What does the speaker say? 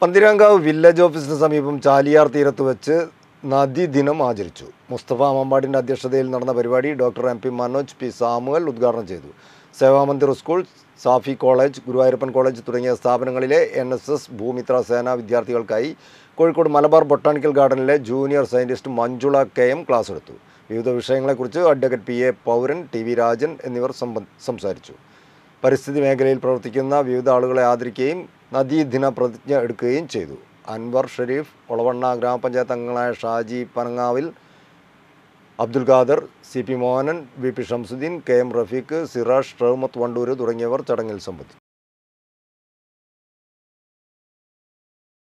Panthirankavu village ഓഫീസിന് സമീപം ചാലിയാർ തീരത്ത് വെച്ച് നദി ദിനം ആചരിച്ചു മുസ്തഫ അമ്മമ്പാടിൻ്റെ അധ്യക്ഷതയിൽ നടന്ന പരിപാടി doctor M P Manoj P Samuel ഉദ്ഘാടനം ചെയ്തു Sevamandir school Safi college Guruvayurappan college തുടങ്ങിയ സ്ഥാപനങ്ങളിലെ N S S Bhoomithra Sena വിദ്യാർത്ഥികൾക്കായി കോഴിക്കോട് മലബാർ ബൊട്ടാണിക്കൽ ഗാർഡനിലെ junior scientist Manjula K M class എടുത്തു വിവിധ വിഷയങ്ങളെക്കുറിച്ച് advocate P A Pauran T V Rajan എന്നിവർ സംസാരിച്ചു പരിസ്ഥിതി മേഖലയിൽ പ്രവർത്തിക്കുന്ന വിവിധ ആളുകളെ ആദരിക്കുകയും നദീദിന പ്രതിജ്ഞ എടുക്കുകയും ചെയ്തു അൻവർ ഷെരീഫ് ഒളവണ്ണ ഗ്രാമപഞ്ചായത്ത് അംഗങ്ങളായ Shaji Panangavil Abdul Khader C P Mohanan V P Shamsuddin K M Rafeeq Sirash Rahmath Wandoor തുടങ്ങിയവർ ചടങ്ങിൽ സംബന്ധിച്ചു